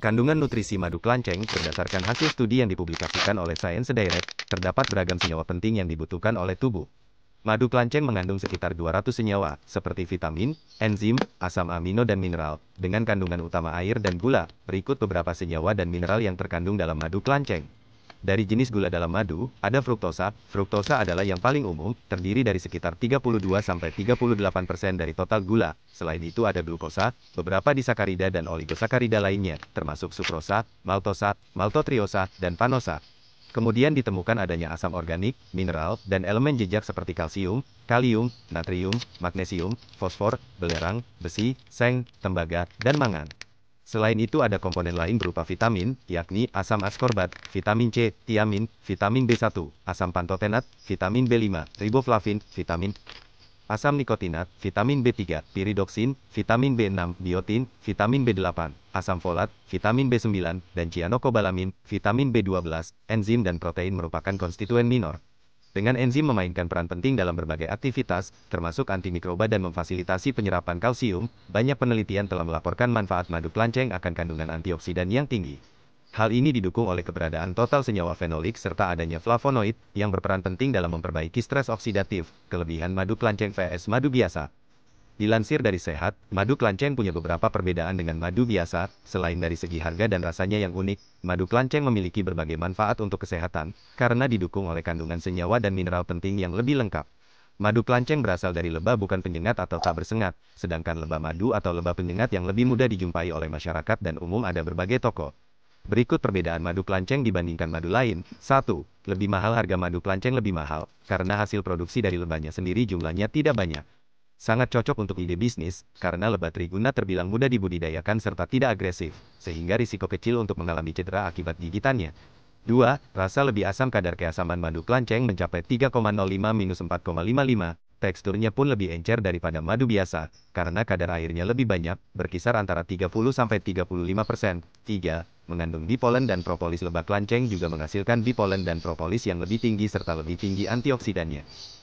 Kandungan nutrisi madu klanceng, berdasarkan hasil studi yang dipublikasikan oleh Science Direct, terdapat beragam senyawa penting yang dibutuhkan oleh tubuh. Madu klanceng mengandung sekitar 200 senyawa, seperti vitamin, enzim, asam amino dan mineral, dengan kandungan utama air dan gula. Berikut beberapa senyawa dan mineral yang terkandung dalam madu klanceng. Dari jenis gula dalam madu, ada fruktosa. Fruktosa adalah yang paling umum, terdiri dari sekitar 32-38% dari total gula. Selain itu ada glukosa, beberapa disakarida dan oligosakarida lainnya, termasuk sukrosa, maltosa, maltotriosa, dan panosa. Kemudian ditemukan adanya asam organik, mineral, dan elemen jejak seperti kalsium, kalium, natrium, magnesium, fosfor, belerang, besi, seng, tembaga, dan mangan. Selain itu ada komponen lain berupa vitamin, yakni asam askorbat, vitamin C, tiamin, vitamin B1, asam pantotenat, vitamin B5, riboflavin, vitamin asam nikotinat, vitamin B3, piridoksin, vitamin B6, biotin, vitamin B8, asam folat, vitamin B9, dan cyanocobalamin, vitamin B12, enzim dan protein merupakan konstituen minor dengan enzim memainkan peran penting dalam berbagai aktivitas, termasuk antimikroba dan memfasilitasi penyerapan kalsium, banyak penelitian telah melaporkan manfaat madu pelanceng akan kandungan antioksidan yang tinggi. Hal ini didukung oleh keberadaan total senyawa fenolik serta adanya flavonoid yang berperan penting dalam memperbaiki stres oksidatif, kelebihan madu pelanceng vs madu biasa. Dilansir dari Sehat, madu klanceng punya beberapa perbedaan dengan madu biasa, selain dari segi harga dan rasanya yang unik, madu klanceng memiliki berbagai manfaat untuk kesehatan, karena didukung oleh kandungan senyawa dan mineral penting yang lebih lengkap. Madu klanceng berasal dari lebah bukan penyengat atau tak bersengat, sedangkan lebah madu atau lebah penyengat yang lebih mudah dijumpai oleh masyarakat dan umum ada berbagai toko. Berikut perbedaan madu klanceng dibandingkan madu lain. 1. Lebih mahal harga madu klanceng lebih mahal, karena hasil produksi dari lebahnya sendiri jumlahnya tidak banyak sangat cocok untuk ide bisnis, karena lebah triguna terbilang mudah dibudidayakan serta tidak agresif, sehingga risiko kecil untuk mengalami cedera akibat gigitannya. 2. Rasa lebih asam kadar keasaman madu kelanceng mencapai 3,05-4,55, teksturnya pun lebih encer daripada madu biasa, karena kadar airnya lebih banyak, berkisar antara 30-35%. 3. Mengandung bipolen dan propolis lebah klanceng juga menghasilkan bipolen dan propolis yang lebih tinggi serta lebih tinggi antioksidannya.